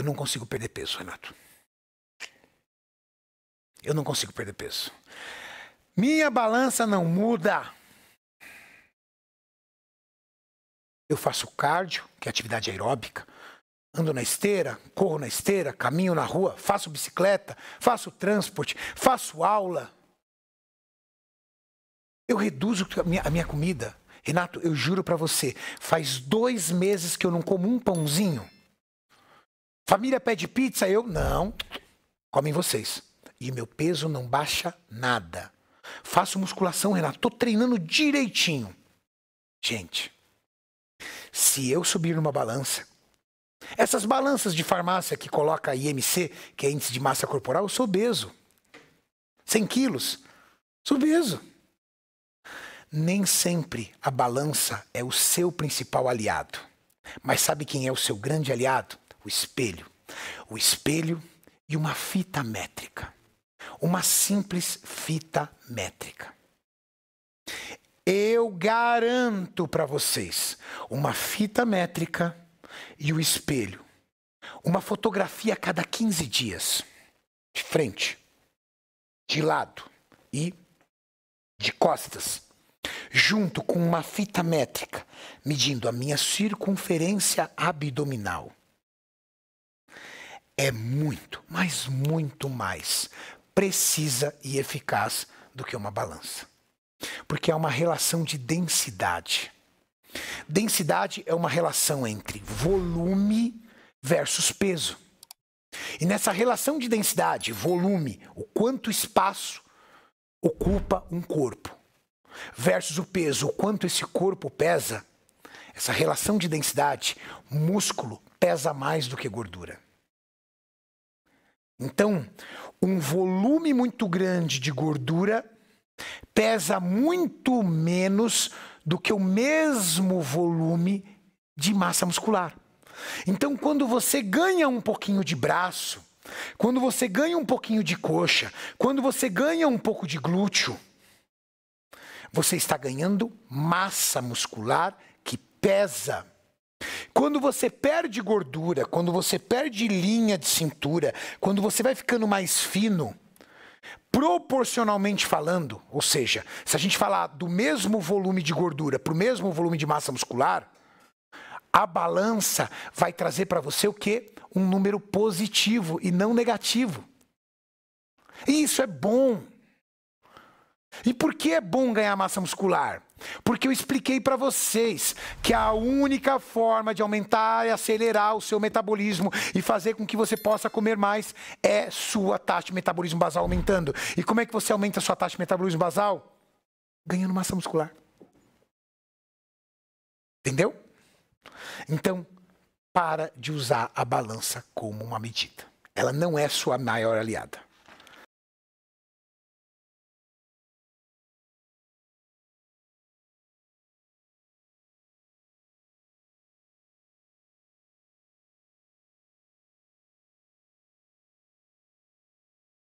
Eu não consigo perder peso, Renato. Eu não consigo perder peso. Minha balança não muda. Eu faço cardio, que é atividade aeróbica. Ando na esteira, corro na esteira, caminho na rua, faço bicicleta, faço transporte, faço aula. Eu reduzo a minha, a minha comida. Renato, eu juro para você, faz dois meses que eu não como um pãozinho. Família pede pizza, eu não. Comem vocês. E meu peso não baixa nada. Faço musculação, Renato. Tô treinando direitinho. Gente, se eu subir numa balança, essas balanças de farmácia que coloca IMC, que é índice de massa corporal, eu sou obeso. 100 quilos, sou obeso. Nem sempre a balança é o seu principal aliado. Mas sabe quem é o seu grande aliado? o espelho. O espelho e uma fita métrica. Uma simples fita métrica. Eu garanto para vocês uma fita métrica e o espelho. Uma fotografia a cada 15 dias. De frente, de lado e de costas. Junto com uma fita métrica medindo a minha circunferência abdominal é muito, mas muito mais precisa e eficaz do que uma balança. Porque é uma relação de densidade. Densidade é uma relação entre volume versus peso. E nessa relação de densidade, volume, o quanto espaço ocupa um corpo, versus o peso, o quanto esse corpo pesa, essa relação de densidade, músculo pesa mais do que gordura. Então, um volume muito grande de gordura pesa muito menos do que o mesmo volume de massa muscular. Então, quando você ganha um pouquinho de braço, quando você ganha um pouquinho de coxa, quando você ganha um pouco de glúteo, você está ganhando massa muscular que pesa quando você perde gordura, quando você perde linha de cintura, quando você vai ficando mais fino, proporcionalmente falando, ou seja, se a gente falar do mesmo volume de gordura para o mesmo volume de massa muscular, a balança vai trazer para você o quê? Um número positivo e não negativo. E isso é bom. E por que é bom ganhar massa muscular? Porque eu expliquei para vocês que a única forma de aumentar e acelerar o seu metabolismo e fazer com que você possa comer mais é sua taxa de metabolismo basal aumentando. E como é que você aumenta a sua taxa de metabolismo basal? Ganhando massa muscular. Entendeu? Então, para de usar a balança como uma medida. Ela não é sua maior aliada.